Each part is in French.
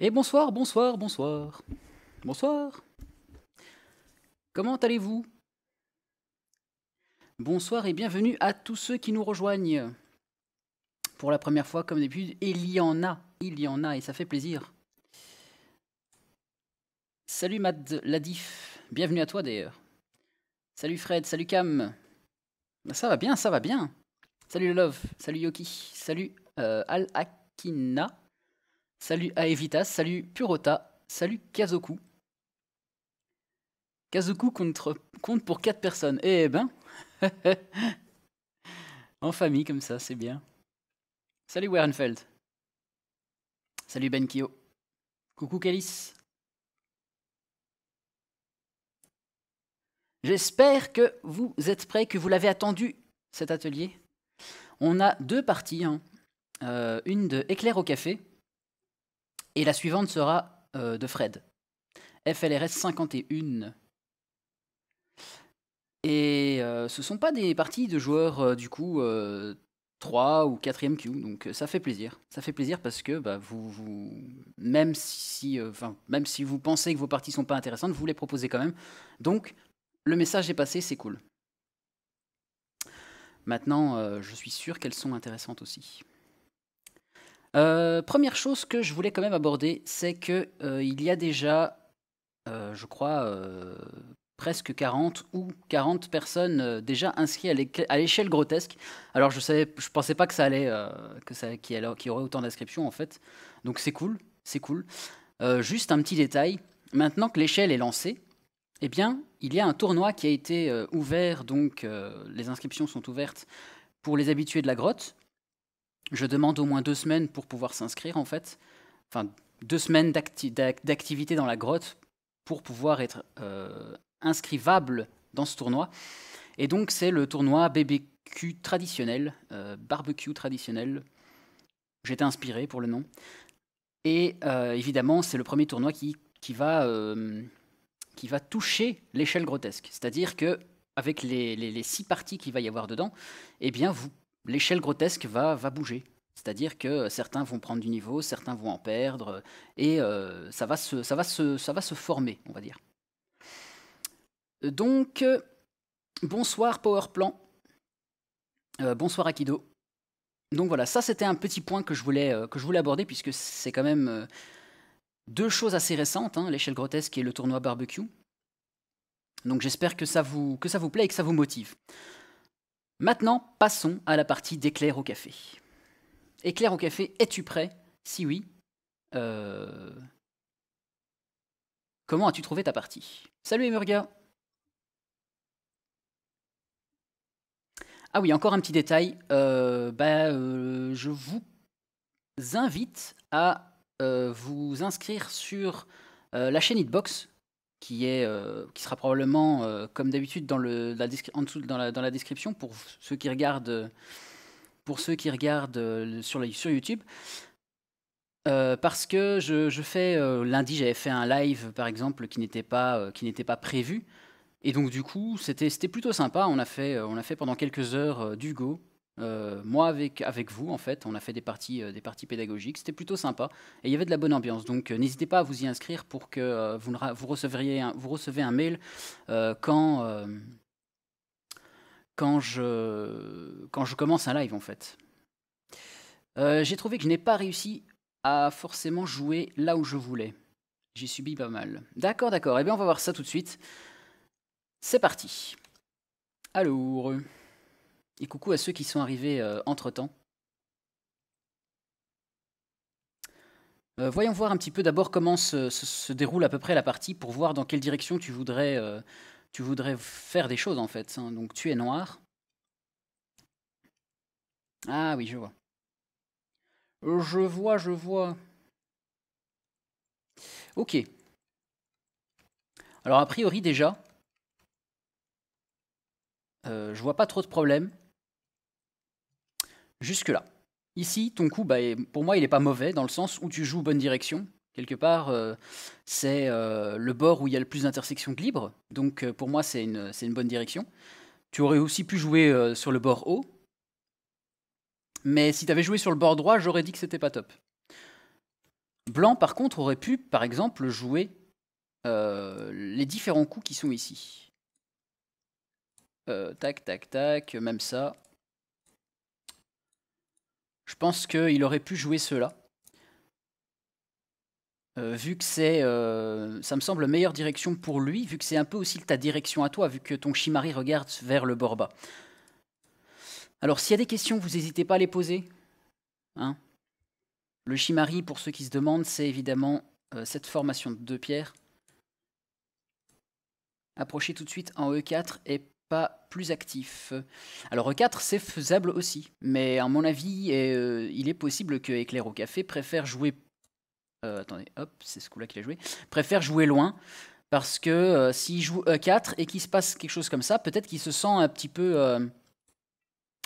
Et bonsoir, bonsoir, bonsoir. Bonsoir. Comment allez-vous Bonsoir et bienvenue à tous ceux qui nous rejoignent. Pour la première fois, comme d'habitude, il y en a, il y en a et ça fait plaisir. Salut Mad Ladif, bienvenue à toi d'ailleurs. Salut Fred, salut Cam. Bah, ça va bien, ça va bien. Salut Love, salut Yoki, salut euh, Al Akina. Salut à salut Purota, salut Kazoku. Kazoku compte pour 4 personnes. Eh ben En famille comme ça, c'est bien. Salut Wehrenfeld. Salut Benkio. Coucou Kalis. J'espère que vous êtes prêts, que vous l'avez attendu, cet atelier. On a deux parties. Hein. Euh, une de éclair au café, et la suivante sera euh, de Fred. FLRS 51. Et ce euh, ce sont pas des parties de joueurs euh, du coup 3 ou 4ème queue, donc ça fait plaisir. Ça fait plaisir parce que bah, vous, même, si, même si vous pensez que vos parties sont pas intéressantes, vous les proposez quand même. Donc le message est passé, c'est cool. Maintenant, je suis sûr qu'elles sont intéressantes aussi. Euh, première chose que je voulais quand même aborder, c'est que euh, il y a déjà, euh, je crois, presque 40 ou 40 personnes déjà inscrites à l'échelle grotesque. Alors je savais, je pensais pas que ça allait, que ça, qu'il y, aurait autant d'inscriptions en fait. Donc c'est cool, c'est cool. juste un petit détail. Maintenant que l'échelle est lancée, eh bien, il y a un tournoi qui a été ouvert. Donc les inscriptions sont ouvertes pour les habitués de la grotte je demande au moins deux semaines pour pouvoir s'inscrire, en fait. Enfin, deux semaines d'activité dans la grotte pour pouvoir être euh, inscrivable dans ce tournoi. Et donc, c'est le tournoi BBQ traditionnel, euh, barbecue traditionnel. J'étais inspiré pour le nom. Et euh, évidemment, c'est le premier tournoi qui, va, qui va toucher l'échelle grotesque. C'est-à-dire que avec les, les, six parties qu'il va y avoir dedans, eh bien, vous l'échelle grotesque va, va bouger. C'est-à-dire que certains vont prendre du niveau, certains vont en perdre, et euh, ça, va se, ça, va ça va se former, on va dire. Euh, donc, euh, bonsoir PowerPlan, bonsoir Akido. Donc voilà, ça c'était un petit point que je voulais, que je voulais aborder, puisque c'est quand même deux choses assez récentes, hein, l'échelle grotesque et le tournoi barbecue. Donc j'espère que que ça vous plaît et que ça vous motive. Maintenant, passons à la partie d'éclair au café. Éclair au café, es-tu prêt Si oui, euh, comment as-tu trouvé ta partie Salut Emurga Ah oui, encore un petit détail. Euh, bah, euh, je vous invite à vous inscrire sur la chaîne Hitbox qui, est, euh, qui sera probablement, euh, comme d'habitude, dans, la, en dessous, dans, la, dans la description pour ceux qui regardent, pour ceux qui regardent euh, sur, la, sur YouTube. parce que je, je fais lundi, j'avais fait un live par exemple qui n'était pas, qui n'était pas prévu. Et donc du coup, c'était plutôt sympa. On a, fait, on a fait pendant quelques heures du Go euh, moi avec, avec vous en fait, on a fait des parties, euh, des parties pédagogiques, c'était plutôt sympa et il y avait de la bonne ambiance. Donc euh, n'hésitez pas à vous y inscrire pour que vous, receviez vous, recevriez un, vous recevez un mail quand, quand, je, quand je commence un live en fait. J'ai trouvé que je n'ai pas réussi à forcément jouer là où je voulais. J'ai subi pas mal. D'accord, d'accord. et eh bien on va voir ça tout de suite. C'est parti. Alors... Et coucou à ceux qui sont arrivés euh, entre-temps. Euh, voyons voir un petit peu d'abord comment se, déroule à peu près la partie pour voir dans quelle direction tu voudrais, euh, faire des choses en fait. Hein. Donc tu es noir. Ah oui, je vois. Je vois, je vois. Ok. Alors a priori déjà, je vois pas trop de problèmes. Jusque-là. Ici, ton coup, bah, pour moi, il n'est pas mauvais dans le sens où tu joues bonne direction. Quelque part, euh, c'est euh, le bord où il y a le plus d'intersections de libre. Donc, euh, pour moi, c'est une, une, bonne direction. Tu aurais aussi pu jouer sur le bord haut. Mais si tu avais joué sur le bord droit, j'aurais dit que c'était pas top. Blanc, par contre, aurait pu, par exemple, jouer les différents coups qui sont ici. tac, tac, tac, même ça. Je pense qu'il aurait pu jouer cela. Euh, vu que c'est. Euh, ça me semble meilleure direction pour lui, vu que c'est un peu aussi ta direction à toi, vu que ton Shimari regarde vers le bord bas. Alors, s'il y a des questions, vous n'hésitez pas à les poser. Hein le Shimari, pour ceux qui se demandent, c'est évidemment euh, cette formation de deux pierres. Approchez tout de suite en E4 et pas plus actif. Alors E4, euh, c'est faisable aussi, mais à mon avis, euh, il est possible que Éclair au Café préfère jouer... Euh, attendez, hop, c'est ce coup-là qu'il a joué. Préfère jouer loin, parce que s'il joue E4 et qu'il se passe quelque chose comme ça, peut-être qu'il se sent un petit peu...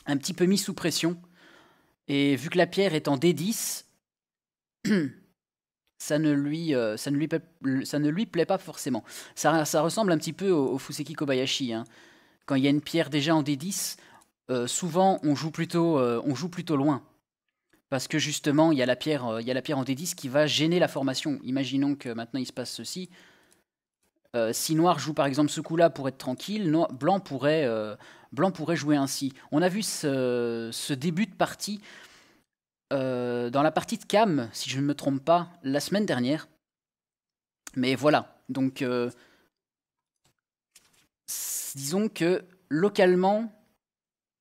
un petit peu mis sous pression. Et vu que la pierre est en D10... ça ne lui, ça ne lui, ça ne lui plaît pas forcément. Ça, ressemble un petit peu au, au Fuseki Kobayashi. Hein. Quand il y a une pierre déjà en D10, euh, souvent on joue plutôt, euh, on joue plutôt loin. Parce que justement, il y, a la pierre, euh, il la pierre en D10 qui va gêner la formation. Imaginons que maintenant il se passe ceci. si noir joue par exemple ce coup-là pour être tranquille, blanc, pourrait, blanc pourrait jouer ainsi. On a vu ce, ce début de partie dans la partie de Cam, si je ne me trompe pas, la semaine dernière. Mais voilà, donc disons que localement,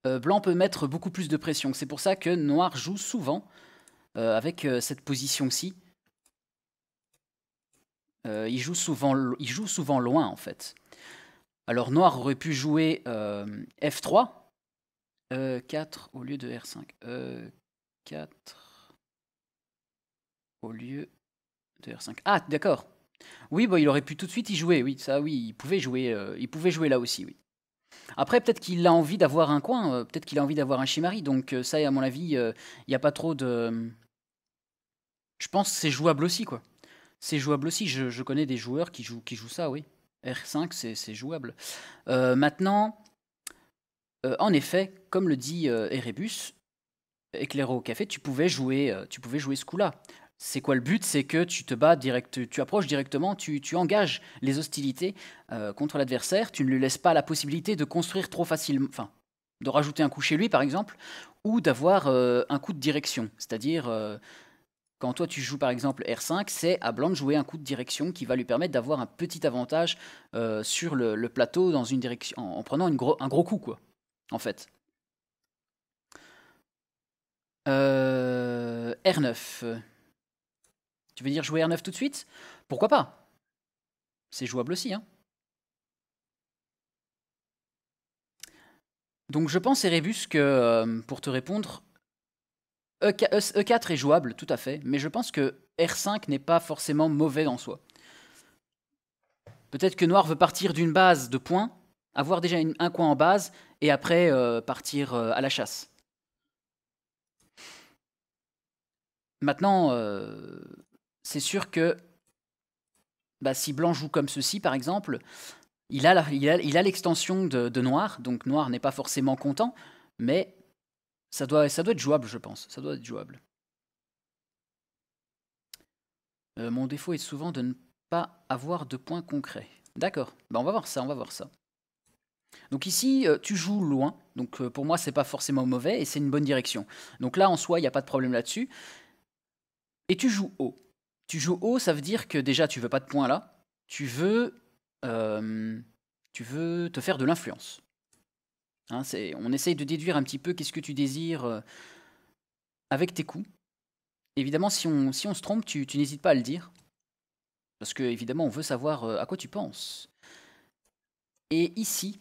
euh, blanc peut mettre beaucoup plus de pression. C'est pour ça que noir joue souvent euh, avec euh, cette position-ci. il, joue souvent, il joue souvent loin, en fait. Alors noir aurait pu jouer F3, 4 au lieu de R5, 4 au lieu de R5. Ah, d'accord oui, bah, il aurait pu tout de suite y jouer, oui, ça oui, il pouvait jouer, euh, il pouvait jouer là aussi, oui. Après, peut-être qu'il a envie d'avoir un coin, euh, peut-être qu'il a envie d'avoir un Shimari, donc euh, ça, à mon avis, il n'y a pas trop de... Je pense que c'est jouable aussi, quoi. C'est jouable aussi, je, connais des joueurs qui jouent, qui jouent ça, oui. R5, c'est jouable. maintenant, en effet, comme le dit Erebus, éclairé au café, tu pouvais jouer, tu pouvais jouer ce coup-là. C'est quoi le but C'est que tu te bats direct, tu approches directement, tu, engages les hostilités euh, contre l'adversaire, tu ne lui laisses pas la possibilité de construire trop facilement, enfin, de rajouter un coup chez lui par exemple, ou d'avoir euh, un coup de direction. C'est-à-dire, euh, quand toi tu joues par exemple R5, c'est à blanc de jouer un coup de direction qui va lui permettre d'avoir un petit avantage sur le, plateau dans une direction, en, prenant un gros coup, quoi, en fait. R9. Tu veux dire jouer R9 tout de suite Pourquoi pas C'est jouable aussi. Hein. Donc je pense, Erebus, que euh, pour te répondre, E4 e e est jouable, tout à fait, mais je pense que R5 n'est pas forcément mauvais en soi. Peut-être que Noir veut partir d'une base de points, avoir déjà un coin en base, et après euh, partir euh, à la chasse. Maintenant, c'est sûr que bah, si blanc joue comme ceci, par exemple, il a l'extension de, noir, donc noir n'est pas forcément content, mais ça doit, ça doit être jouable, je pense. Ça doit être jouable. Euh, mon défaut est souvent de ne pas avoir de points concrets. D'accord, bah, on va voir ça, on va voir ça. Donc ici, euh, tu joues loin, donc euh, pour moi c'est pas forcément mauvais et c'est une bonne direction. Donc là en soi, il n'y a pas de problème là-dessus. Et tu joues haut. Tu joues haut, ça veut dire que déjà tu veux pas de points là, tu veux, euh, tu veux te faire de l'influence. Hein, on essaye de déduire un petit peu qu'est-ce que tu désires euh, avec tes coups. Évidemment, si on, si on se trompe, tu, n'hésites pas à le dire. Parce que, évidemment, on veut savoir euh, à quoi tu penses. Et ici,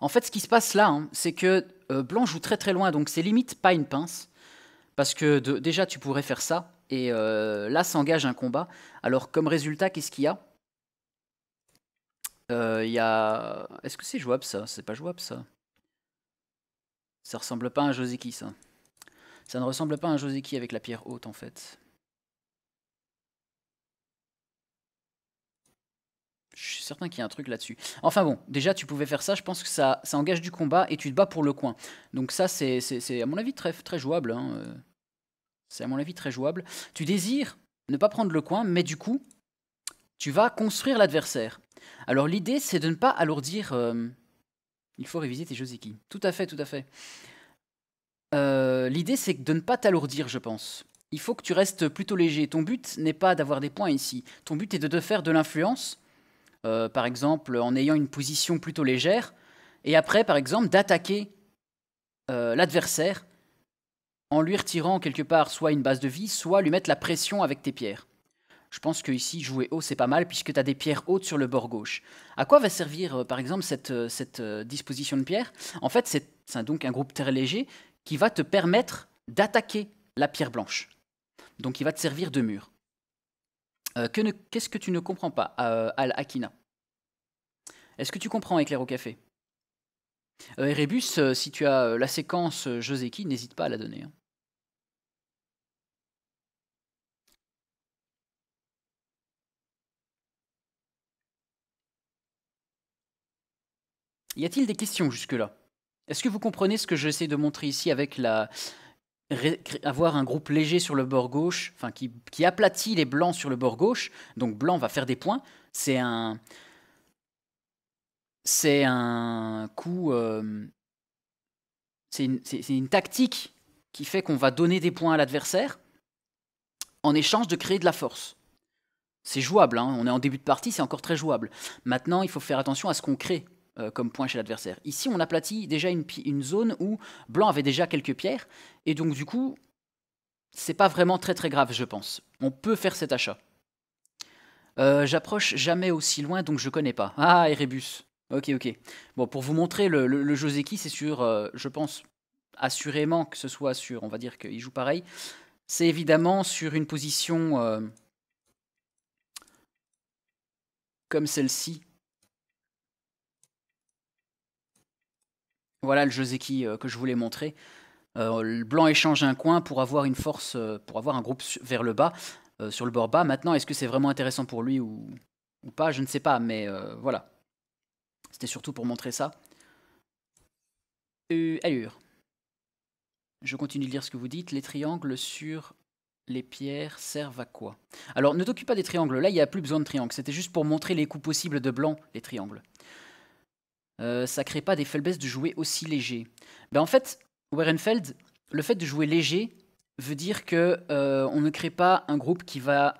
en fait, ce qui se passe là, hein, c'est que Blanc joue très très loin, donc c'est limite pas une pince. Parce que déjà, tu pourrais faire ça, et euh, là s'engage un combat. Alors comme résultat, qu'est-ce qu'il y a euh, Il y a... Est-ce que c'est jouable ça C'est pas jouable ça. Ça ressemble pas à un Joseki ça. Ça ne ressemble pas à un Joseki avec la pierre haute en fait. Je suis certain qu'il y a un truc là-dessus. Enfin bon, déjà tu pouvais faire ça, je pense que ça, engage du combat et tu te bats pour le coin. Donc ça c'est à mon avis très, très jouable. Hein, euh. C'est à mon avis très jouable. Tu désires ne pas prendre le coin, mais du coup, tu vas construire l'adversaire. Alors l'idée, c'est de ne pas alourdir... Euh, il faut réviser tes joseki. Tout à fait, tout à fait. Euh, l'idée, c'est de ne pas t'alourdir, je pense. Il faut que tu restes plutôt léger. Ton but n'est pas d'avoir des points ici. Ton but est de te faire de l'influence, euh, par exemple en ayant une position plutôt légère, et après, par exemple, d'attaquer l'adversaire en lui retirant quelque part soit une base de vie, soit lui mettre la pression avec tes pierres. Je pense que ici jouer haut c'est pas mal puisque tu as des pierres hautes sur le bord gauche. À quoi va servir euh, par exemple cette, euh, cette euh, disposition de pierres En fait, c'est donc un groupe très léger qui va te permettre d'attaquer la pierre blanche. Donc il va te servir de mur. Qu'est-ce que tu ne comprends pas, Al-Akina Est-ce que tu comprends, Éclair au café euh, Erebus, euh, si tu as euh, la séquence Joseki, n'hésite pas à la donner. Hein. Y a-t-il des questions jusque-là Est-ce que vous comprenez ce que j'essaie de montrer ici avec la avoir un groupe léger sur le bord gauche, enfin qui, qui aplatit les blancs sur le bord gauche, donc blanc va faire des points, c'est un c'est un coup. Euh, c'est une, tactique qui fait qu'on va donner des points à l'adversaire en échange de créer de la force. C'est jouable, hein, on est en début de partie, c'est encore très jouable. Maintenant, il faut faire attention à ce qu'on crée euh, comme point chez l'adversaire. Ici, on aplatit déjà une, zone où Blanc avait déjà quelques pierres, et donc du coup, c'est pas vraiment très très grave, je pense. On peut faire cet achat. Euh, j'approche jamais aussi loin, donc je connais pas. Ah, Erebus. Ok, ok. Bon, pour vous montrer, le, Joseki, c'est sur, euh, je pense, assurément que ce soit sur, on va dire qu'il joue pareil, c'est évidemment sur une position euh, comme celle-ci. Voilà le Joseki euh, que je voulais montrer. le blanc échange un coin pour avoir une force, pour avoir un groupe vers le bas, sur le bord bas. Maintenant, est-ce que c'est vraiment intéressant pour lui ou pas Je ne sais pas, mais voilà. C'était surtout pour montrer ça. Euh, allure. Je continue de lire ce que vous dites. Les triangles sur les pierres servent à quoi Alors, ne t'occupe pas des triangles. Là, il n'y a plus besoin de triangles. C'était juste pour montrer les coups possibles de blanc, les triangles. Ça euh, ça crée pas des faiblesses de jouer aussi léger. Ben, en fait, Werenfeld, le fait de jouer léger veut dire que euh, on ne crée pas un groupe qui va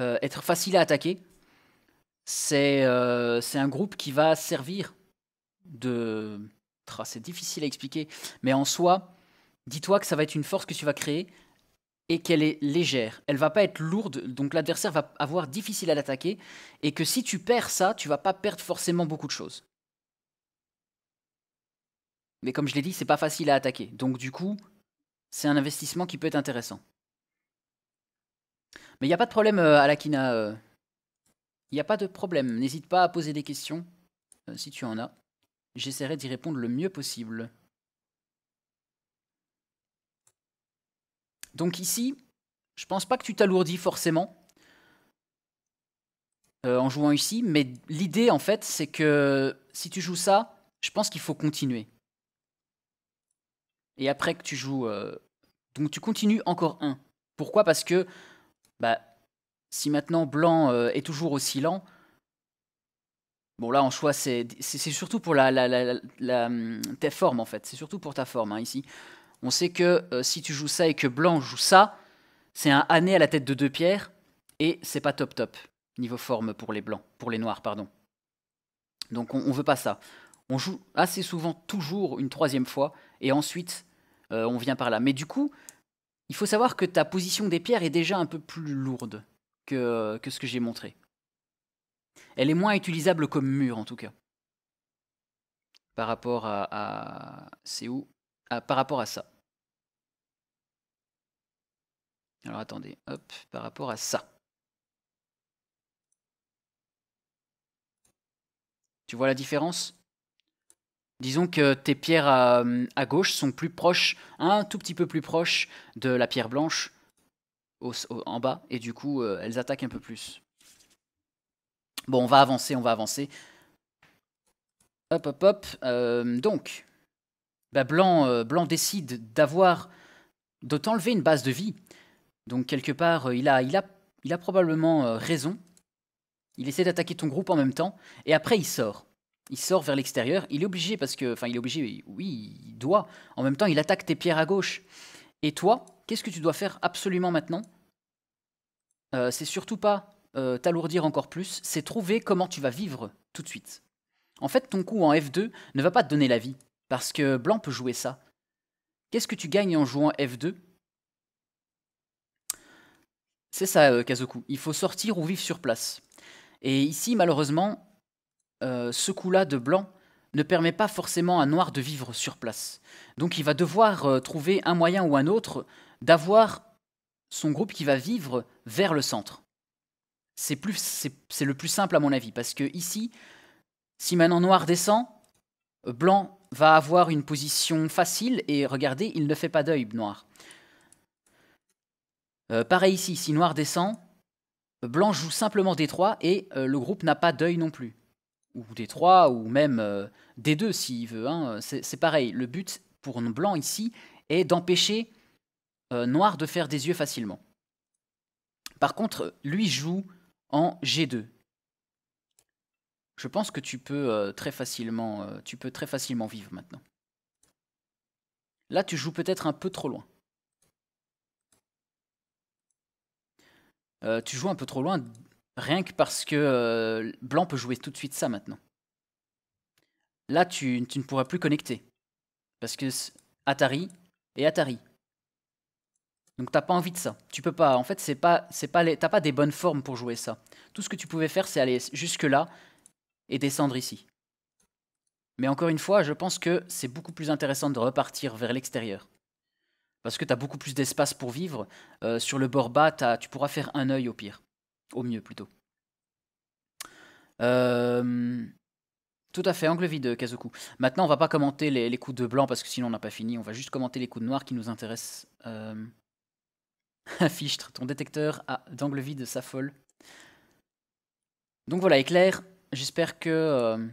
euh, être facile à attaquer, euh, c'est un groupe qui va servir de... C'est difficile à expliquer, mais en soi, dis-toi que ça va être une force que tu vas créer et qu'elle est légère. Elle va pas être lourde, donc l'adversaire va avoir difficile à l'attaquer, et que si tu perds ça, tu vas pas perdre forcément beaucoup de choses. Mais comme je l'ai dit, c'est pas facile à attaquer, donc du coup, c'est un investissement qui peut être intéressant. Mais il n'y a pas de problème à euh, la Kina... Euh. Il n'y a pas de problème. N'hésite pas à poser des questions euh, si tu en as. J'essaierai d'y répondre le mieux possible. Donc ici, je pense pas que tu t'alourdis forcément euh, en jouant ici, mais l'idée en fait, c'est que si tu joues ça, je pense qu'il faut continuer. Et après que tu joues, euh, donc tu continues encore un. Pourquoi Parce que bah, si maintenant Blanc euh, est toujours aussi lent, bon là en choix c'est surtout pour la, hum, ta forme en fait, c'est surtout pour ta forme hein, ici. On sait que euh, si tu joues ça et que Blanc joue ça, c'est un année à la tête de deux pierres et c'est pas top top niveau forme pour les blancs, pour les noirs pardon. Donc on, veut pas ça. On joue assez souvent toujours une troisième fois et ensuite euh, on vient par là. Mais du coup, il faut savoir que ta position des pierres est déjà un peu plus lourde que, ce que j'ai montré. Elle est moins utilisable comme mur, en tout cas. Par rapport à. C'est où ah, Par rapport à ça. Alors attendez, hop, par rapport à ça. Tu vois la différence Disons que tes pierres à, à, gauche sont plus proches, un tout petit peu plus proches de la pierre blanche en bas, et du coup, euh, elles attaquent un peu plus. Bon, on va avancer, on va avancer. Hop, hop, hop. Euh, donc, bah, Blanc, euh, Blanc décide d'avoir, de t'enlever une base de vie. Donc, quelque part, il, a, il, a, il a probablement raison. Il essaie d'attaquer ton groupe en même temps, et après, il sort. Il sort vers l'extérieur. Il est obligé, parce que, enfin, il est obligé, oui, il doit. En même temps, il attaque tes pierres à gauche. Et toi, Qu'est-ce que tu dois faire absolument maintenant euh, C'est surtout pas euh, t'alourdir encore plus, c'est trouver comment tu vas vivre tout de suite. En fait, ton coup en F2 ne va pas te donner la vie, parce que Blanc peut jouer ça. Qu'est-ce que tu gagnes en jouant F2 C'est ça, euh, Kazoku. Il faut sortir ou vivre sur place. Et ici, malheureusement, ce coup-là de Blanc ne permet pas forcément à noir de vivre sur place. Donc il va devoir euh, trouver un moyen ou un autre d'avoir son groupe qui va vivre vers le centre. C'est le plus simple à mon avis, parce que ici, si maintenant noir descend, blanc va avoir une position facile et regardez, il ne fait pas d'œil noir. Euh, pareil ici, si noir descend, blanc joue simplement D3 et euh, le groupe n'a pas d'œil non plus ou D3, ou même euh, D2 s'il veut. Hein. C'est pareil, le but pour blanc ici est d'empêcher euh, noir de faire des yeux facilement. Par contre, lui joue en G2. Je pense que tu peux, euh, très facilement, tu peux très facilement vivre maintenant. Là, tu joues peut-être un peu trop loin. tu joues un peu trop loin Rien que parce que euh, Blanc peut jouer tout de suite ça maintenant. Là, tu, ne pourras plus connecter. Parce que Atari et Atari. Donc t'as pas envie de ça. Tu peux pas. En fait, c'est pas, c'est pas, t'as pas des bonnes formes pour jouer ça. Tout ce que tu pouvais faire, c'est aller jusque là et descendre ici. Mais encore une fois, je pense que c'est beaucoup plus intéressant de repartir vers l'extérieur. Parce que tu as beaucoup plus d'espace pour vivre. Euh, sur le bord bas, tu pourras faire un œil au pire. Au mieux, plutôt. Euh, tout à fait, angle vide, Kazoku. Maintenant, on va pas commenter les, coups de blanc parce que sinon on n'a pas fini. On va juste commenter les coups de noir qui nous intéressent. Euh... Fichtre, ton détecteur d'angle vide s'affole. Donc voilà, éclair, j'espère que. Euh,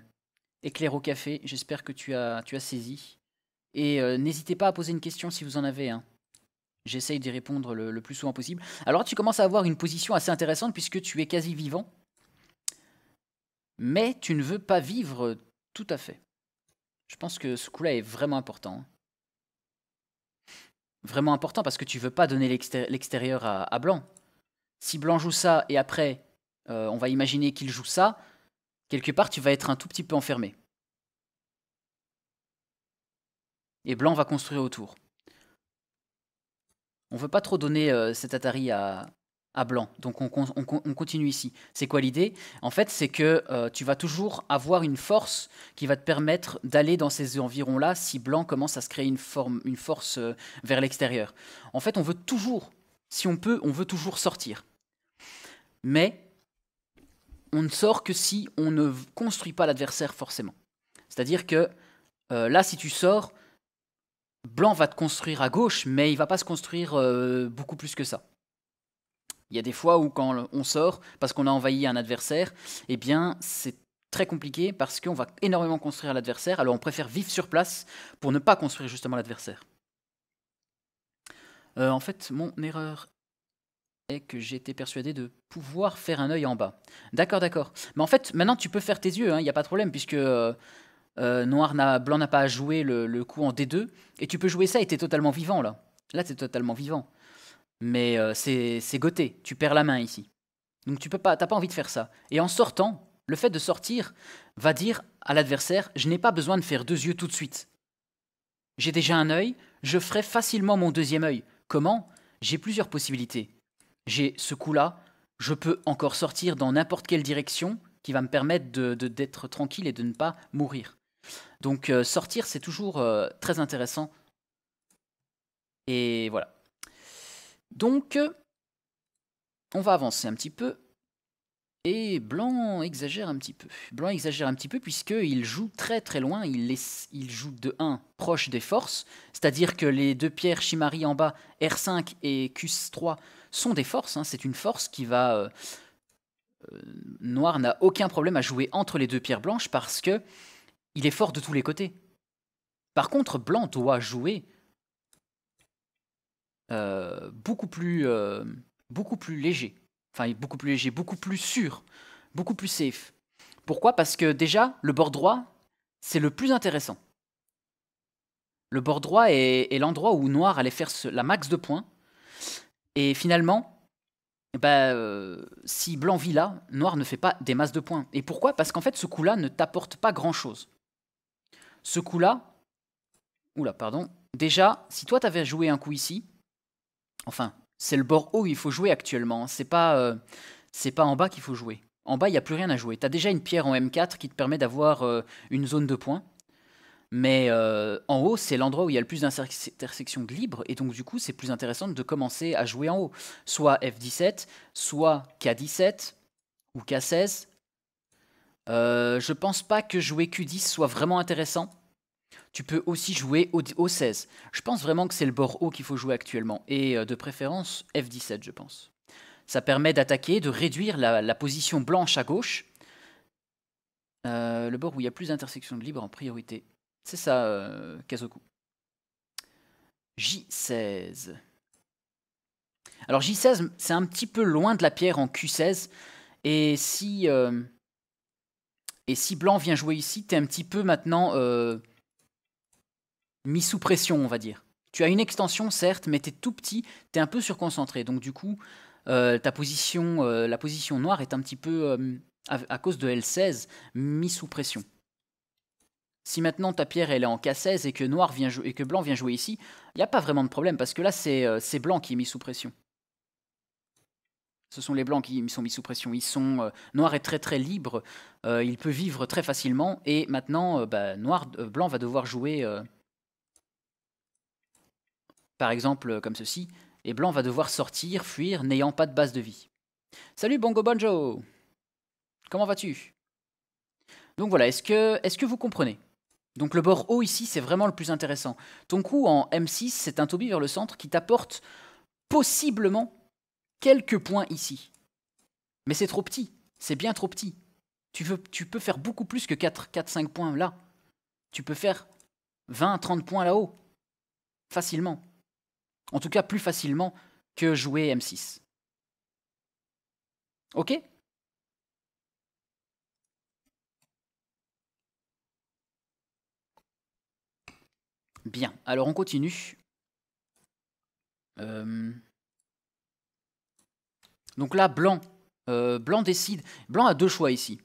éclair au café, j'espère que tu as, tu as saisi. Et euh, n'hésitez pas à poser une question si vous en avez. Hein. J'essaye d'y répondre le, plus souvent possible. Alors tu commences à avoir une position assez intéressante puisque tu es quasi vivant, mais tu ne veux pas vivre tout à fait. Je pense que ce coup-là est vraiment important. Vraiment important parce que tu veux pas donner l'extérieur à, Blanc. Si Blanc joue ça et après, euh, on va imaginer qu'il joue ça, quelque part, tu vas être un tout petit peu enfermé. Et Blanc va construire autour on veut pas trop donner euh, cet Atari à, à blanc. Donc on, continue ici. C'est quoi l'idée En fait, c'est que euh, tu vas toujours avoir une force qui va te permettre d'aller dans ces environs-là si blanc commence à se créer une, forme, une force euh, vers l'extérieur. En fait, on veut toujours, si on peut, on veut toujours sortir. Mais on ne sort que si on ne construit pas l'adversaire forcément. C'est-à-dire que là, si tu sors, Blanc va te construire à gauche, mais il va pas se construire euh, beaucoup plus que ça. Il y a des fois où quand on sort, parce qu'on a envahi un adversaire, eh bien c'est très compliqué parce qu'on va énormément construire l'adversaire, alors on préfère vivre sur place pour ne pas construire justement l'adversaire. Euh, en fait, mon erreur est que j'étais persuadé de pouvoir faire un œil en bas. D'accord, d'accord. Mais en fait, maintenant tu peux faire tes yeux, hein, il n'y a pas de problème, puisque euh, euh, noir n'a, blanc n'a pas à jouer le, coup en D2, et tu peux jouer ça et totalement vivant là. Là, t'es totalement vivant. Mais euh, c'est, c'est goté, tu perds la main ici. Donc tu peux pas, t'as pas envie de faire ça. Et en sortant, le fait de sortir va dire à l'adversaire, je n'ai pas besoin de faire deux yeux tout de suite. J'ai déjà un œil, je ferai facilement mon deuxième œil. Comment J'ai plusieurs possibilités. J'ai ce coup-là, je peux encore sortir dans n'importe quelle direction qui va me permettre de, d'être tranquille et de ne pas mourir. Donc euh, sortir, c'est toujours euh, très intéressant. Et voilà. Donc, euh, on va avancer un petit peu. Et Blanc exagère un petit peu. Blanc exagère un petit peu puisqu'il joue très très loin. Il, laisse, il joue de 1 proche des forces. C'est-à-dire que les deux pierres shimari en bas, R5 et Q3, sont des forces. Hein. C'est une force qui va... Noir n'a aucun problème à jouer entre les deux pierres blanches parce que il est fort de tous les côtés. Par contre, Blanc doit jouer euh, beaucoup, plus, euh, beaucoup plus léger. Enfin, beaucoup plus léger, beaucoup plus sûr, beaucoup plus safe. Pourquoi Parce que déjà, le bord droit, c'est le plus intéressant. Le bord droit est, l'endroit où Noir allait faire la max de points. Et finalement, bah, euh, si Blanc vit là, Noir ne fait pas des masses de points. Et pourquoi Parce qu'en fait, ce coup-là ne t'apporte pas grand-chose. Ce coup-là, pardon, déjà, si toi t'avais joué un coup ici, enfin, c'est le bord haut il faut jouer actuellement, hein, c'est pas, euh, c'est pas en bas qu'il faut jouer. En bas, il n'y a plus rien à jouer. T'as déjà une pierre en M4 qui te permet d'avoir euh, une zone de points. Mais euh, en haut, c'est l'endroit où il y a le plus d'intersections libres, et donc du coup, c'est plus intéressant de commencer à jouer en haut. Soit F17, soit K17, ou K16, euh, je pense pas que jouer Q10 soit vraiment intéressant. Tu peux aussi jouer o 16. Je pense vraiment que c'est le bord haut qu'il faut jouer actuellement. Et euh, de préférence, F17, je pense. Ça permet d'attaquer, de réduire la, position blanche à gauche. Euh, le bord où il y a plus d'intersections de libre en priorité. C'est ça, Kazoku. J16. Alors J16, c'est un petit peu loin de la pierre en Q16. Et si... Et si Blanc vient jouer ici, tu es un petit peu maintenant euh, mis sous pression, on va dire. Tu as une extension, certes, mais es tout petit, tu es un peu surconcentré. Donc du coup, euh, ta position, euh, la position noire est un petit peu, à, cause de L16, mis sous pression. Si maintenant ta pierre elle est en K16 et que, noir vient et que blanc vient jouer ici, il n'y a pas vraiment de problème parce que là c'est blanc qui est mis sous pression. Ce sont les Blancs qui sont mis sous pression. Ils sont euh, noirs et très très libres. Euh, il peut vivre très facilement. Et maintenant, euh, bah, Blanc va devoir jouer, par exemple, comme ceci. Et Blanc va devoir sortir, fuir, n'ayant pas de base de vie. Salut Bongo Bonjo. Comment vas-tu Donc voilà. Est-ce que est-ce que vous comprenez donc le bord haut ici, c'est vraiment le plus intéressant. Ton coup en M6, c'est un Toby vers le centre qui t'apporte possiblement quelques points ici. Mais c'est trop petit, c'est bien trop petit. Tu, veux, tu peux faire beaucoup plus que 4-5 points là. Tu peux faire 20-30 points là-haut. Facilement. En tout cas, plus facilement que jouer M6. Ok Bien, alors on continue. Euh... Donc là, blanc, euh, blanc décide. Blanc a deux choix ici.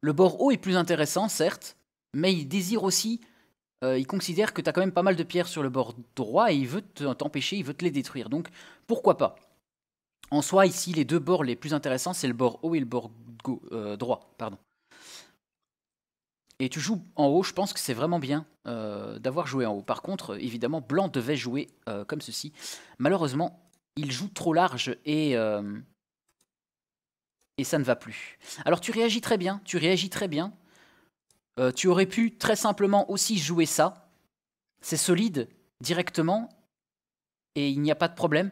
Le bord haut est plus intéressant, certes, mais il désire aussi, euh, il considère que tu as quand même pas mal de pierres sur le bord droit et il veut t'empêcher, il veut te les détruire. Donc pourquoi pas En soi, ici, les deux bords les plus intéressants, c'est le bord haut et le bord euh, droit. Pardon. Et tu joues en haut, je pense que c'est vraiment bien d'avoir joué en haut. Par contre, évidemment, Blanc devait jouer comme ceci. Malheureusement, il joue trop large et et ça ne va plus. Alors tu réagis très bien, tu réagis très bien. Euh, tu aurais pu très simplement aussi jouer ça. C'est solide directement et il n'y a pas de problème.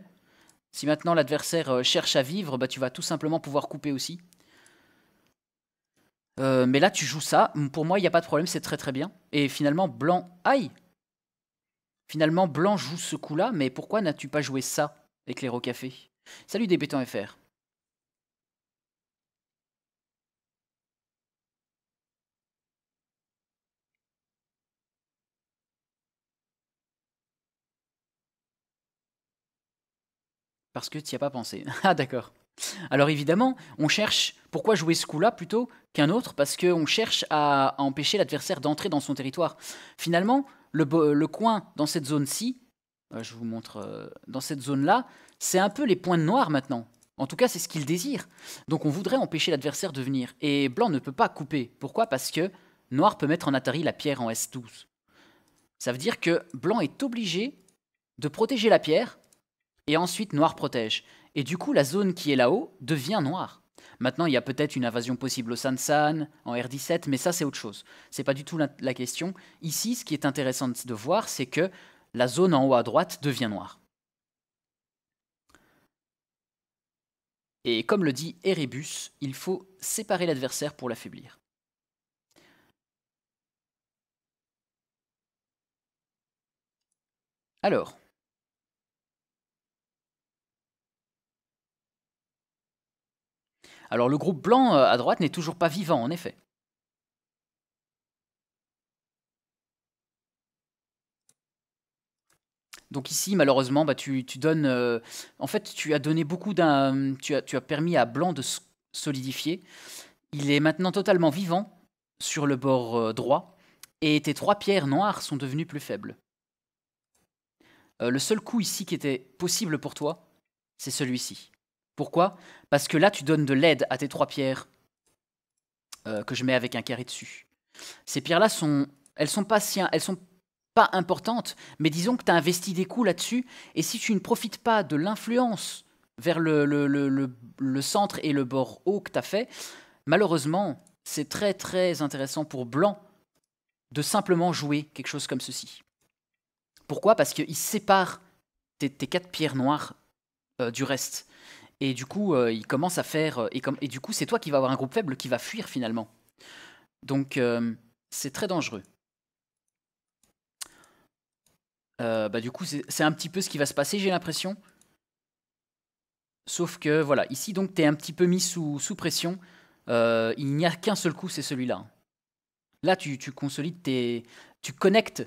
Si maintenant l'adversaire euh, cherche à vivre, bah, tu vas tout simplement pouvoir couper aussi. Euh, mais là, tu joues ça. Pour moi, il n'y a pas de problème, c'est très très bien. Et finalement, blanc, aïe Finalement, blanc joue ce coup-là, mais pourquoi n'as-tu pas joué ça avec au café Salut débutant FR. Parce que tu n'y as pas pensé. ah d'accord. Alors évidemment, on cherche pourquoi jouer ce coup-là plutôt qu'un autre, parce qu'on cherche à, empêcher l'adversaire d'entrer dans son territoire. Finalement, le, coin dans cette zone-ci, euh, je vous montre, euh, dans cette zone-là, c'est un peu les points noirs maintenant. En tout cas, c'est ce qu'il désire. Donc on voudrait empêcher l'adversaire de venir. Et blanc ne peut pas couper. Pourquoi Parce que noir peut mettre en Atari la pierre en S12. Ça veut dire que blanc est obligé de protéger la pierre et ensuite noir protège. Et du coup, la zone qui est là-haut devient noire. Maintenant, il y a peut-être une invasion possible au Sansan, en R17, mais ça, c'est autre chose. C'est pas du tout la, la, question. Ici, ce qui est intéressant de voir, c'est que la zone en haut à droite devient noire. Et comme le dit Erebus, il faut séparer l'adversaire pour l'affaiblir. Alors, Alors le groupe blanc euh, à droite n'est toujours pas vivant, en effet. Donc ici, malheureusement, bah, tu, donnes... Euh, en fait, tu as donné beaucoup d'un... Tu as, permis à blanc de solidifier. Il est maintenant totalement vivant sur le bord euh, droit, et tes trois pierres noires sont devenues plus faibles. le seul coup ici qui était possible pour toi, c'est celui-ci. Pourquoi Parce que là, tu donnes de l'aide à tes trois pierres euh, que je mets avec un carré dessus. Ces pierres-là, sont, elles sont pas elles sont pas importantes, mais disons que tu as investi des coups là-dessus, et si tu ne profites pas de l'influence vers le, le, centre et le bord haut que tu as fait, malheureusement, c'est très très intéressant pour Blanc de simplement jouer quelque chose comme ceci. Pourquoi Parce qu'il sépare tes, quatre pierres noires euh, du reste. Et du coup, euh, il commence à faire. Euh, et, et du coup, c'est toi qui vas avoir un groupe faible qui va fuir finalement. Donc, euh, c'est très dangereux. bah, du coup, c'est un petit peu ce qui va se passer, j'ai l'impression. Sauf que, voilà, ici, donc, tu es un petit peu mis sous, sous pression. il n'y a qu'un seul coup, c'est celui-là. Là, tu, consolides tes. Tu connectes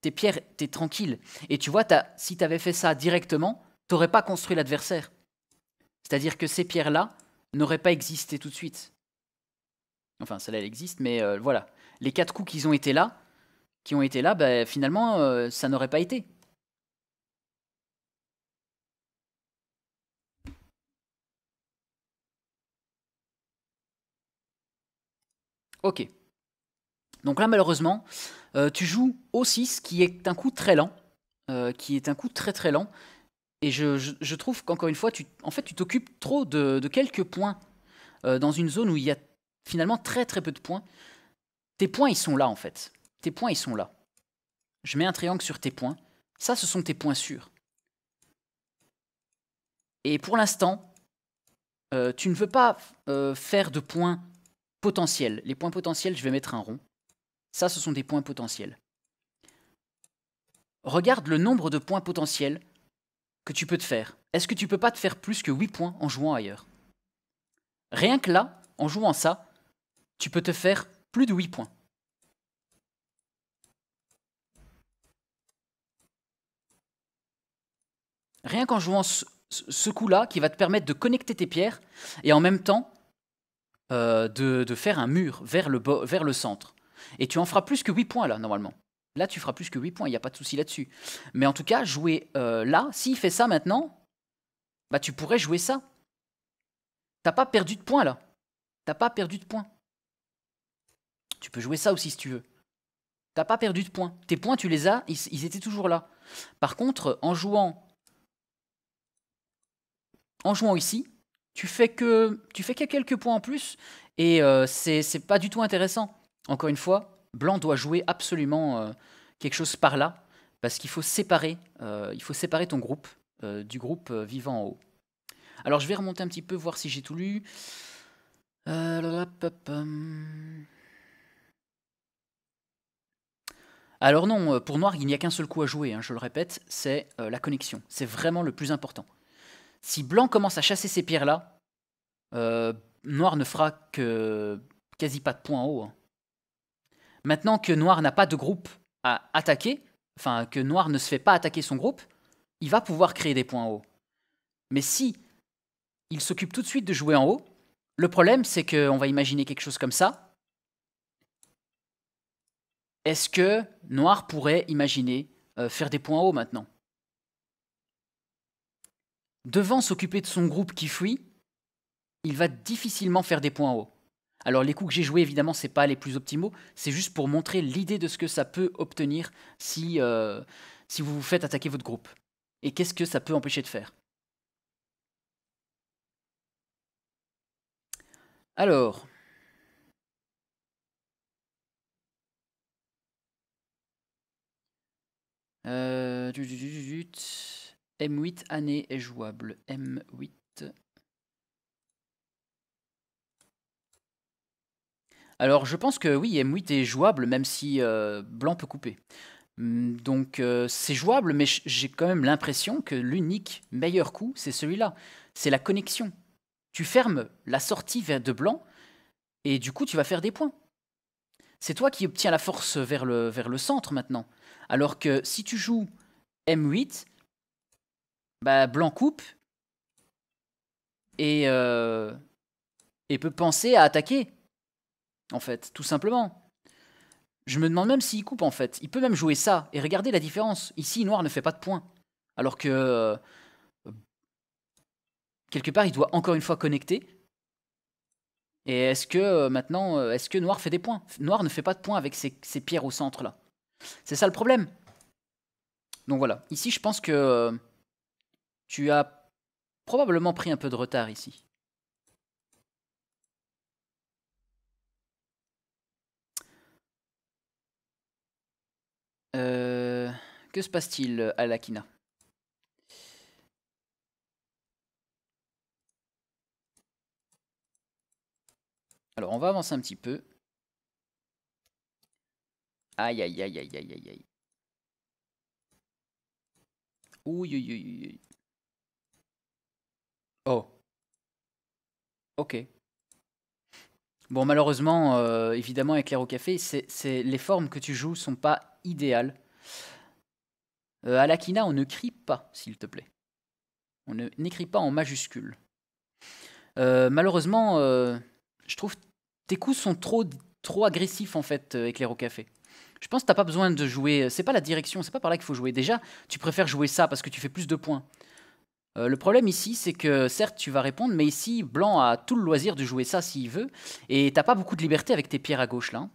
tes pierres, t'es tranquille. Et tu vois, as, si t'avais fait ça directement, t'aurais pas construit l'adversaire. C'est-à-dire que ces pierres-là n'auraient pas existé tout de suite. Enfin, celle-là, elle existe, mais euh, voilà. Les quatre coups qui ont été là, qui ont été là, ben, finalement, euh, ça n'aurait pas été. Ok. Donc là, malheureusement, euh, tu joues O6, qui est un coup très lent, qui est un coup très très lent, et je, trouve qu'encore une fois, tu, en fait, tu t'occupes trop de, quelques points euh, dans une zone où il y a finalement très très peu de points. Tes points, ils sont là en fait. Tes points, ils sont là. Je mets un triangle sur tes points. Ça, ce sont tes points sûrs. Et pour l'instant, euh, tu ne veux pas euh, faire de points potentiels. Les points potentiels, je vais mettre un rond. Ça, ce sont des points potentiels. Regarde le nombre de points potentiels que tu peux te faire, est-ce que tu peux pas te faire plus que 8 points en jouant ailleurs Rien que là, en jouant ça, tu peux te faire plus de 8 points. Rien qu'en jouant ce coup-là qui va te permettre de connecter tes pierres et en même temps euh, de, faire un mur vers le, vers le centre. Et tu en feras plus que 8 points là, normalement. Là, tu feras plus que 8 points, il n'y a pas de souci là-dessus. Mais en tout cas, jouer euh, là, s'il fait ça maintenant, bah tu pourrais jouer ça. T'as pas perdu de points là. T'as pas perdu de points. Tu peux jouer ça aussi si tu veux. T'as pas perdu de points. Tes points, tu les as, ils, étaient toujours là. Par contre, en jouant en jouant ici, tu fais que tu fais que quelques points en plus et euh, c'est pas du tout intéressant. Encore une fois, Blanc doit jouer absolument euh, quelque chose par là, parce qu'il faut séparer, euh, il faut séparer ton groupe euh, du groupe vivant en haut. Alors je vais remonter un petit peu, voir si j'ai tout lu. Hum. Alors non, pour Noir, il n'y a qu'un seul coup à jouer, hein, je le répète, c'est la connexion. C'est vraiment le plus important. Si Blanc commence à chasser ces pierres-là, Noir ne fera que quasi pas de points en haut. Hein. Maintenant que Noir n'a pas de groupe à attaquer, enfin que Noir ne se fait pas attaquer son groupe, il va pouvoir créer des points hauts. Mais si il s'occupe tout de suite de jouer en haut, le problème c'est qu'on va imaginer quelque chose comme ça. Est-ce que Noir pourrait imaginer euh, faire des points hauts maintenant Devant s'occuper de son groupe qui fuit, il va difficilement faire des points hauts. Alors les coups que j'ai joués, évidemment, c'est pas les plus optimaux, c'est juste pour montrer l'idée de ce que ça peut obtenir si, euh, si vous vous faites attaquer votre groupe. Et qu'est-ce que ça peut empêcher de faire Alors... Euh, M8 année est jouable. M8 Alors je pense que oui, M8 est jouable, même si euh, Blanc peut couper. Hum, donc euh, c'est jouable, mais j'ai quand même l'impression que l'unique meilleur coup, c'est celui-là. C'est la connexion. Tu fermes la sortie vers de Blanc, et du coup tu vas faire des points. C'est toi qui obtiens la force vers le, vers le centre maintenant. Alors que si tu joues M8, bah, Blanc coupe, et, euh, et peut penser à attaquer en fait, tout simplement. Je me demande même s'il coupe, en fait. Il peut même jouer ça, et regardez la différence. Ici, Noir ne fait pas de points, alors que... Euh, quelque part, il doit encore une fois connecter. Et est-ce que euh, maintenant, euh, est-ce que Noir fait des points Noir ne fait pas de points avec ses, pierres au centre, là. C'est ça le problème. Donc voilà, ici, je pense que... tu as probablement pris un peu de retard ici. Euh, que se passe-t-il à l'Akina Alors, on va avancer un petit peu. Aïe, aïe, aïe, aïe, aïe, aïe, aïe. Ouh, ouh, oui. Oh. Ok. Bon, malheureusement, euh, évidemment, avec l'air au café, c'est les formes que tu joues sont pas idéal. Euh, on ne crie pas, s'il te plaît. On n'écrit pas en majuscule. Euh, malheureusement, euh, je trouve tes coups sont trop, trop agressifs en fait, euh, éclair au café. Je pense que t'as pas besoin de jouer. C'est pas la direction, c'est pas par là qu'il faut jouer. Déjà, tu préfères jouer ça parce que tu fais plus de points. le problème ici, c'est que certes, tu vas répondre, mais ici, Blanc a tout le loisir de jouer ça s'il veut, et t'as pas beaucoup de liberté avec tes pierres à gauche là. Hein.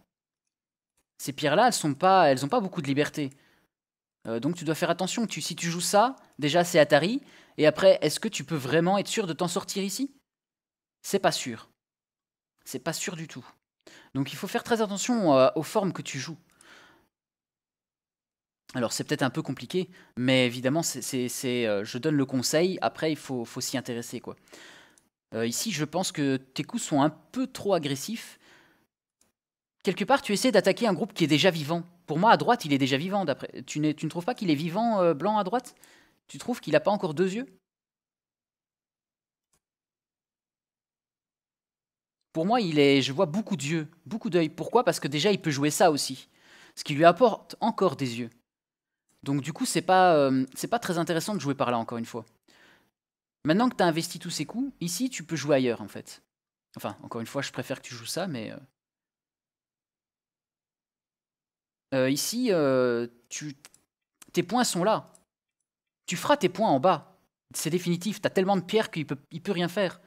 Ces pierres-là, elles sont pas, elles pas beaucoup de liberté. Euh, donc tu dois faire attention. Tu, si tu joues ça, déjà c'est Atari. Et après, est-ce que tu peux vraiment être sûr de t'en sortir ici C'est pas sûr. C'est pas sûr du tout. Donc il faut faire très attention euh, aux formes que tu joues. Alors c'est peut-être un peu compliqué, mais évidemment, euh, je donne le conseil, après il faut, s'y intéresser. quoi. ici, je pense que tes coups sont un peu trop agressifs quelque part, tu essaies d'attaquer un groupe qui est déjà vivant. Pour moi, à droite, il est déjà vivant. D'après, tu, ne trouves pas qu'il est vivant euh, blanc à droite Tu trouves qu'il n'a pas encore deux yeux Pour moi, il est, je vois beaucoup d'yeux, beaucoup d'œils. Pourquoi Parce que déjà, il peut jouer ça aussi, ce qui lui apporte encore des yeux. Donc du coup, c'est pas, euh, c'est pas très intéressant de jouer par là encore une fois. Maintenant que tu as investi tous ces coups, ici, tu peux jouer ailleurs en fait. Enfin, encore une fois, je préfère que tu joues ça, mais euh, Euh, ici, euh, tu... tes points sont là. Tu feras tes points en bas. C'est définitif. T'as tellement de pierres qu'il peut, il peut rien faire.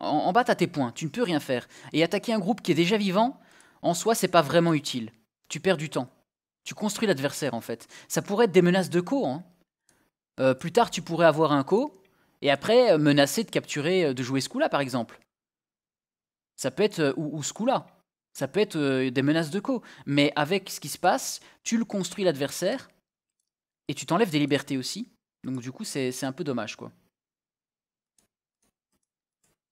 En, bas, t'as tes points. Tu ne peux rien faire. Et attaquer un groupe qui est déjà vivant, en soi, c'est pas vraiment utile. Tu perds du temps. Tu construis l'adversaire, en fait. Ça pourrait être des menaces de co. Hein. Euh, plus tard, tu pourrais avoir un co et après menacer de capturer, de jouer ce coup-là, par exemple. Ça peut être, euh, ou, ce coup-là, ça peut être euh, des menaces de co. Mais avec ce qui se passe, tu le construis l'adversaire et tu t'enlèves des libertés aussi. Donc du coup, c'est un peu dommage, quoi.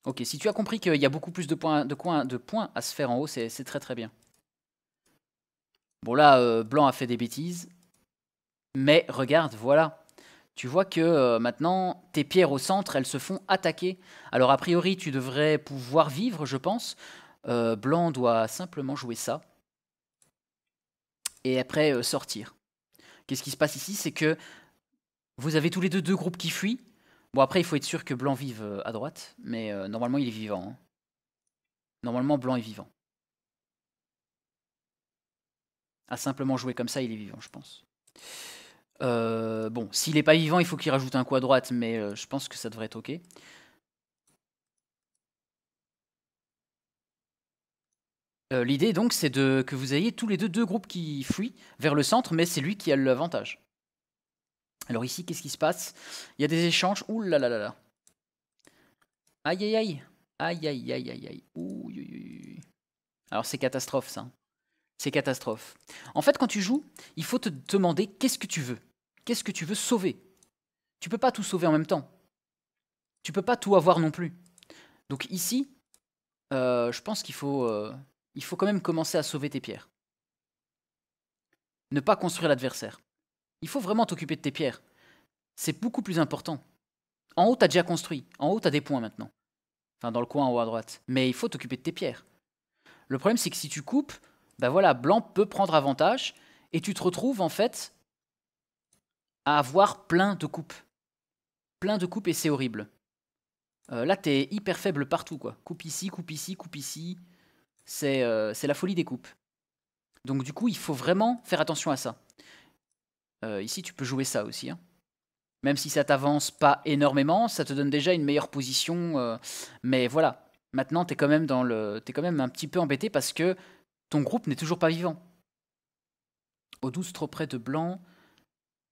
Ok, si tu as compris qu'il y a beaucoup plus de points, de, de points à se faire en haut, c'est très très bien. Bon là, euh, Blanc a fait des bêtises. Mais regarde, voilà tu vois que euh, maintenant, tes pierres au centre, elles se font attaquer. Alors, a priori, tu devrais pouvoir vivre, je pense. Euh, blanc doit simplement jouer ça. Et après, euh, sortir. Qu'est-ce qui se passe ici C'est que vous avez tous les deux deux groupes qui fuient. Bon, après, il faut être sûr que blanc vive à droite. Mais normalement, il est vivant. Hein. Normalement, blanc est vivant. À simplement jouer comme ça, il est vivant, je pense. Euh, bon, s'il n'est pas vivant, il faut qu'il rajoute un coup à droite, mais euh, je pense que ça devrait être OK. Euh, l'idée donc, c'est de que vous ayez tous les deux deux groupes qui fuient vers le centre, mais c'est lui qui a l'avantage. Alors ici, qu'est-ce qui se passe Il y a des échanges. Ouh là là là là. Aïe aïe aïe. Aïe aïe aïe aïe aïe. Ouh, ouh. Alors c'est catastrophe ça. C'est catastrophe. En fait, quand tu joues, il faut te demander qu'est-ce que tu veux. Qu'est-ce que tu veux sauver Tu peux pas tout sauver en même temps. Tu peux pas tout avoir non plus. Donc ici, euh, je pense qu'il faut, euh, il faut quand même commencer à sauver tes pierres. Ne pas construire l'adversaire. Il faut vraiment t'occuper de tes pierres. C'est beaucoup plus important. En haut, tu as déjà construit. En haut, tu as des points maintenant. Enfin, dans le coin en haut à droite. Mais il faut t'occuper de tes pierres. Le problème, c'est que si tu coupes, ben voilà, blanc peut prendre avantage et tu te retrouves en fait à avoir plein de coupes. Plein de coupes et c'est horrible. Euh, là, t'es hyper faible partout, quoi. Coupe ici, coupe ici, coupe ici. Euh, c'est la folie des coupes. Donc du coup, il faut vraiment faire attention à ça. Euh, ici, tu peux jouer ça aussi. Hein. Même si ça t'avance pas énormément, ça te donne déjà une meilleure position. mais voilà, maintenant, t'es quand, même dans le... es quand même un petit peu embêté parce que ton groupe n'est toujours pas vivant. Au douce trop près de blanc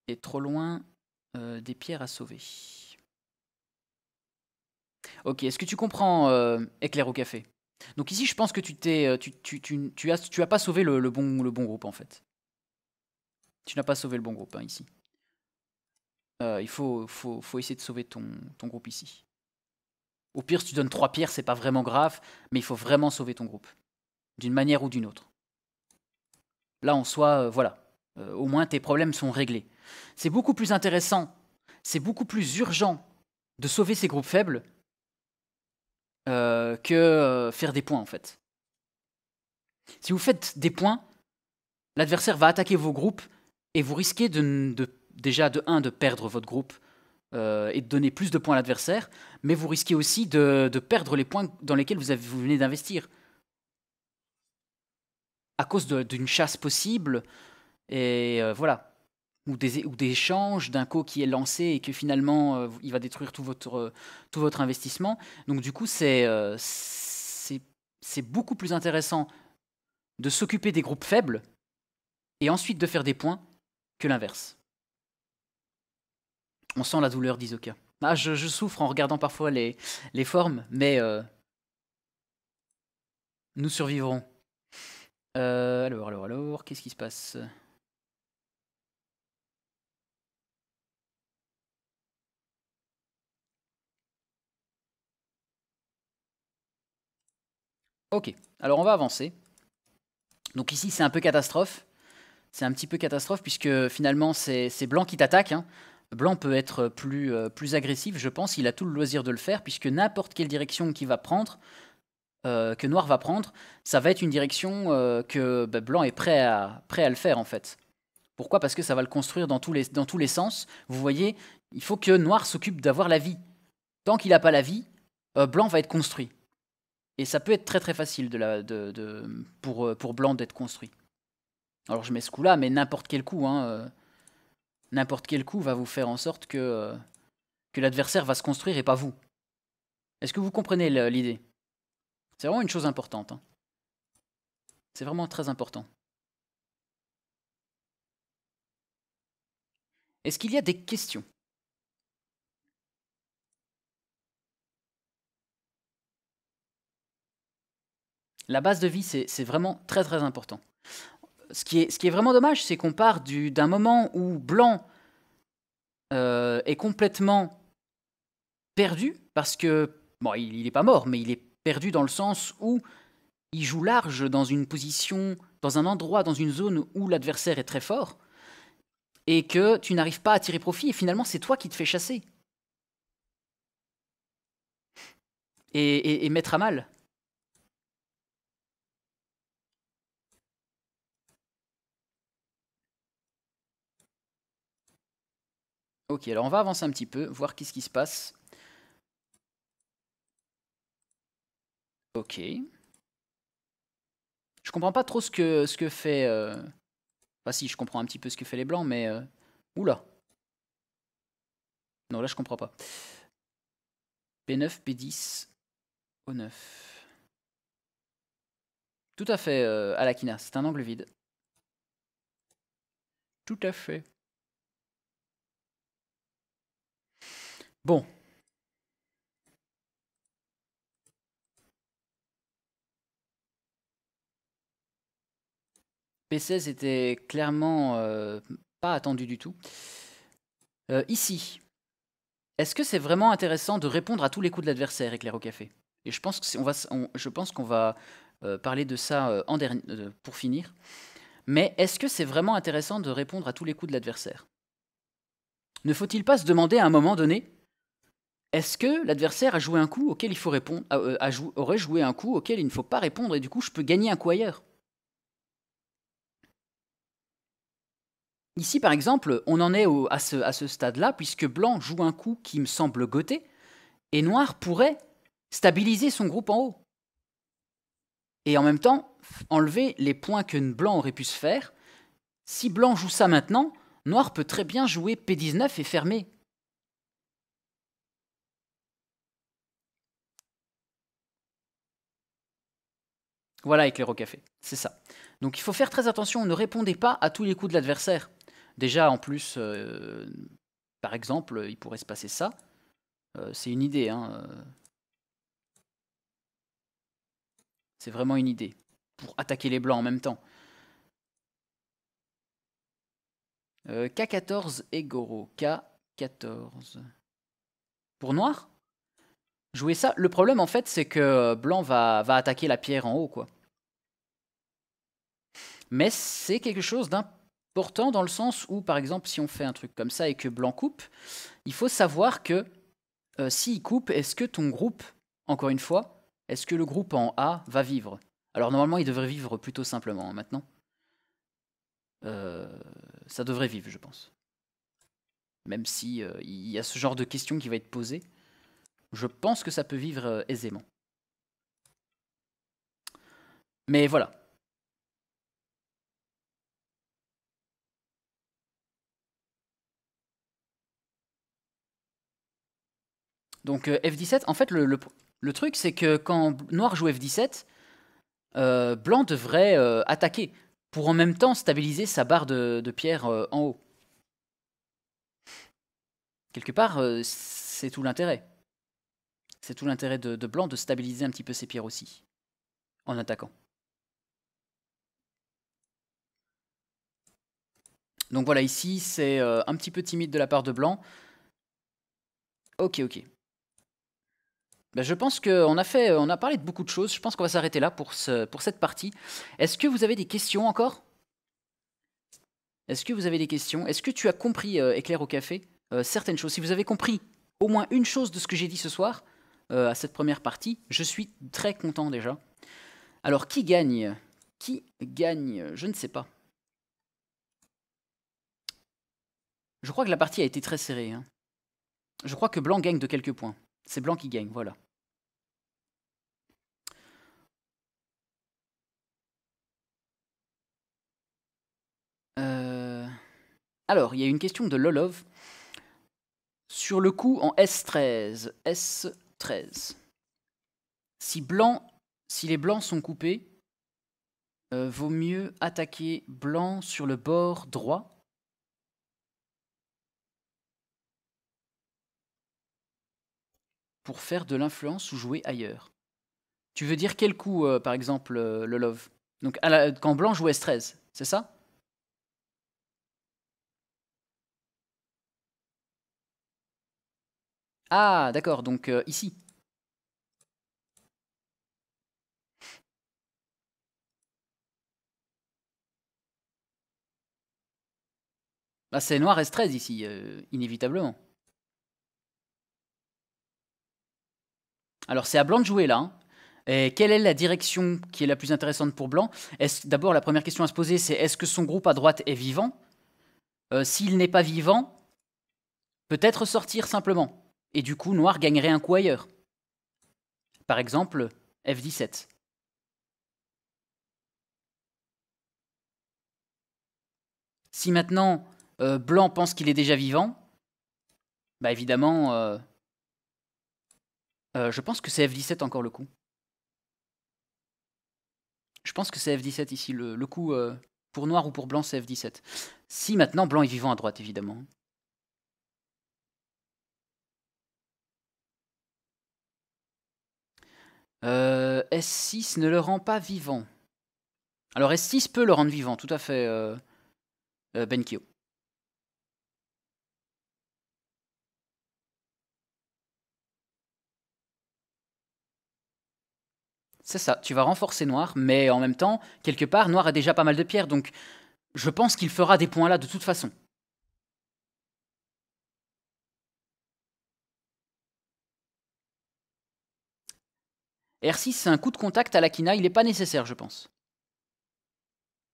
est trop loin euh, des pierres à sauver. Ok, est-ce que tu comprends, euh, éclair au café Donc ici, je pense que tu t'es, euh, tu, tu, tu, as, tu as pas sauvé le, bon, le bon groupe en fait. Tu n'as pas sauvé le bon groupe hein, ici. il faut, faut, faut, essayer de sauver ton, ton groupe ici. Au pire, si tu donnes trois pierres, c'est pas vraiment grave, mais il faut vraiment sauver ton groupe. D'une manière ou d'une autre. Là, en soi, voilà. Euh, au moins tes problèmes sont réglés. C'est beaucoup plus intéressant, c'est beaucoup plus urgent de sauver ces groupes faibles euh, que euh, faire des points en fait. Si vous faites des points, l'adversaire va attaquer vos groupes et vous risquez déjà de de perdre votre groupe et de donner plus de points à l'adversaire, mais vous risquez aussi de, perdre les points dans lesquels vous, vous venez d'investir. À cause d'une chasse possible, et euh, voilà. Ou des, ou des échanges d'un co qui est lancé et que finalement euh, il va détruire tout votre, euh, tout votre investissement. Donc du coup, c'est c'est beaucoup plus intéressant de s'occuper des groupes faibles et ensuite de faire des points que l'inverse. On sent la douleur d'Isoka. Ah, je, souffre en regardant parfois les, les formes, mais nous survivrons. alors, alors, alors, qu'est-ce qui se passe Ok, alors on va avancer. Donc ici, c'est un peu catastrophe. C'est un petit peu catastrophe puisque finalement, c'est Blanc qui t'attaque. Hein. Blanc peut être plus, euh, plus agressif, je pense. Il a tout le loisir de le faire puisque n'importe quelle direction qu'il va prendre, euh, que Noir va prendre, ça va être une direction euh, que bah, Blanc est prêt à, prêt à le faire en fait. Pourquoi Parce que ça va le construire dans tous les, dans tous les sens. Vous voyez, il faut que Noir s'occupe d'avoir la vie. Tant qu'il n'a pas la vie, Blanc va être construit. Et ça peut être très très facile de la, de, pour, euh, pour Blanc d'être construit. Alors je mets ce coup-là, mais n'importe quel coup, hein, euh, n'importe quel coup va vous faire en sorte que, euh, que l'adversaire va se construire et pas vous. Est-ce que vous comprenez l'idée C'est vraiment une chose importante. Hein. C'est vraiment très important. Est-ce qu'il y a des questions La base de vie, c'est vraiment très très important. Ce qui est, vraiment dommage, c'est qu'on part d'un moment où Blanc euh, est complètement perdu, parce que, bon, il n'est pas mort, mais il est perdu dans le sens où il joue large dans une position, dans un endroit, dans une zone où l'adversaire est très fort, et que tu n'arrives pas à tirer profit, et finalement c'est toi qui te fais chasser. et mettre à mal. Ok, alors on va avancer un petit peu, voir qu'est-ce qui se passe. Ok. Je comprends pas trop ce que, ce que fait... Euh, enfin si, je comprends un petit peu ce que fait les blancs, mais... Euh... Oula Non, là je comprends pas. P9, P10, O9. Tout à fait, euh, Alakina, c'est un angle vide. Tout à fait. Bon. P16 était clairement euh, pas attendu du tout. Euh, ici, est-ce que c'est vraiment intéressant de répondre à tous les coups de l'adversaire, éclair au café Et je pense qu'on va, je pense va parler de ça euh, en pour finir. Mais est-ce que c'est vraiment intéressant de répondre à tous les coups de l'adversaire Ne faut-il pas se demander à un moment donné est-ce que l'adversaire a joué un coup auquel il faut répondre, euh, aurait joué un coup auquel il ne faut pas répondre et du coup je peux gagner un coup ailleurs Ici par exemple, on en est à ce, à ce stade-là puisque blanc joue un coup qui me semble goté et noir pourrait stabiliser son groupe en haut. Et en même temps, enlever les points que blanc aurait pu se faire. Si blanc joue ça maintenant, noir peut très bien jouer P19 et fermer Voilà avec les café, c'est ça. Donc il faut faire très attention, ne répondez pas à tous les coups de l'adversaire. Déjà en plus, euh, par exemple, il pourrait se passer ça. Euh, c'est une idée, hein. Euh. C'est vraiment une idée. Pour attaquer les blancs en même temps. K14 et Goro. K14. Pour noir Jouer ça. Le problème en fait c'est que blanc va, va attaquer la pierre en haut quoi mais c'est quelque chose d'important dans le sens où, par exemple, si on fait un truc comme ça et que Blanc coupe, il faut savoir que euh, s'il coupe, est-ce que ton groupe, encore une fois, est-ce que le groupe en A va vivre Alors normalement, il devrait vivre plutôt simplement hein, maintenant. Euh, ça devrait vivre, je pense. Même si euh, y a ce genre de question qui va être posée, je pense que ça peut vivre aisément. Mais voilà, Donc euh, F17, en fait, le, truc, c'est que quand Noir joue F17, euh, Blanc devrait euh, attaquer pour en même temps stabiliser sa barre de, pierre en haut. Quelque part, c'est tout l'intérêt. C'est tout l'intérêt de, de Blanc de stabiliser un petit peu ses pierres aussi, en attaquant. Donc voilà, ici, c'est un petit peu timide de la part de Blanc. Ok, ok. Ben, je pense qu'on a, fait, on a parlé de beaucoup de choses. Je pense qu'on va s'arrêter là pour, cette partie. Est-ce que vous avez des questions encore Est-ce que vous avez des questions Est-ce que tu as compris, euh, Éclair au café, euh, certaines choses Si vous avez compris au moins une chose de ce que j'ai dit ce soir, euh, à cette première partie, je suis très content déjà. Alors, qui gagne Qui gagne Je ne sais pas. Je crois que la partie a été très serrée. Hein. Je crois que Blanc gagne de quelques points. C'est Blanc qui gagne, voilà. Alors, il y a une question de Lolov sur le coup en S13. S13. Si, blanc, si les blancs sont coupés, euh, vaut mieux attaquer blanc sur le bord droit pour faire de l'influence ou jouer ailleurs. Tu veux dire quel coup, euh, par exemple, euh, Donc, quand blanc joue S13, c'est ça Ah, d'accord, donc euh, ici. Bah, c'est noir S13 ici, euh, inévitablement. Alors c'est à blanc de jouer là. Hein. Et quelle est la direction qui est la plus intéressante pour blanc D'abord, la première question à se poser, c'est est-ce que son groupe à droite est vivant euh, S'il n'est pas vivant, peut-être sortir simplement. Et du coup, noir gagnerait un coup ailleurs. Par exemple, F-17. Si maintenant euh, Blanc pense qu'il est déjà vivant, bah évidemment, euh, euh, je pense que c'est F-17 encore le coup. Je pense que c'est F-17 ici, le, le coup pour noir ou pour blanc, c'est F-17. Si maintenant blanc est vivant à droite, évidemment. Euh, S6 ne le rend pas vivant. Alors S6 peut le rendre vivant, tout à fait, Ben C'est ça, tu vas renforcer Noir, mais en même temps, quelque part, Noir a déjà pas mal de pierres, donc je pense qu'il fera des points là de toute façon. R6, c'est un coup de contact à l'Akina, il n'est pas nécessaire, je pense.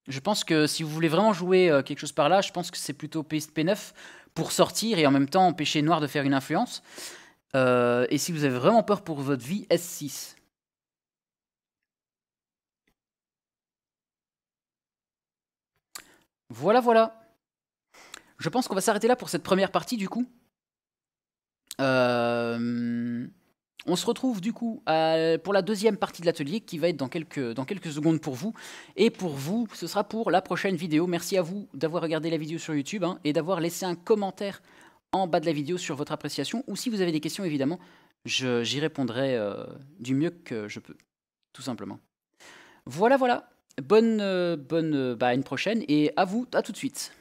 Je pense que si vous voulez vraiment jouer euh, quelque chose par là, je pense que c'est plutôt P 9 pour sortir et en même temps empêcher Noir de faire une influence. Euh, et si vous avez vraiment peur pour votre vie, S6. Voilà, voilà. Je pense qu'on va s'arrêter là pour cette première partie du coup. Euh... On se retrouve du coup pour la deuxième partie de l'atelier qui va être dans quelques, dans quelques secondes pour vous. Et pour vous, ce sera pour la prochaine vidéo. Merci à vous d'avoir regardé la vidéo sur YouTube hein, et d'avoir laissé un commentaire en bas de la vidéo sur votre appréciation. Ou si vous avez des questions, évidemment, j'y répondrai euh, du mieux que je peux, tout simplement. Voilà, voilà. Bonne, euh, bonne, euh, bah, une prochaine et à vous, à tout de suite.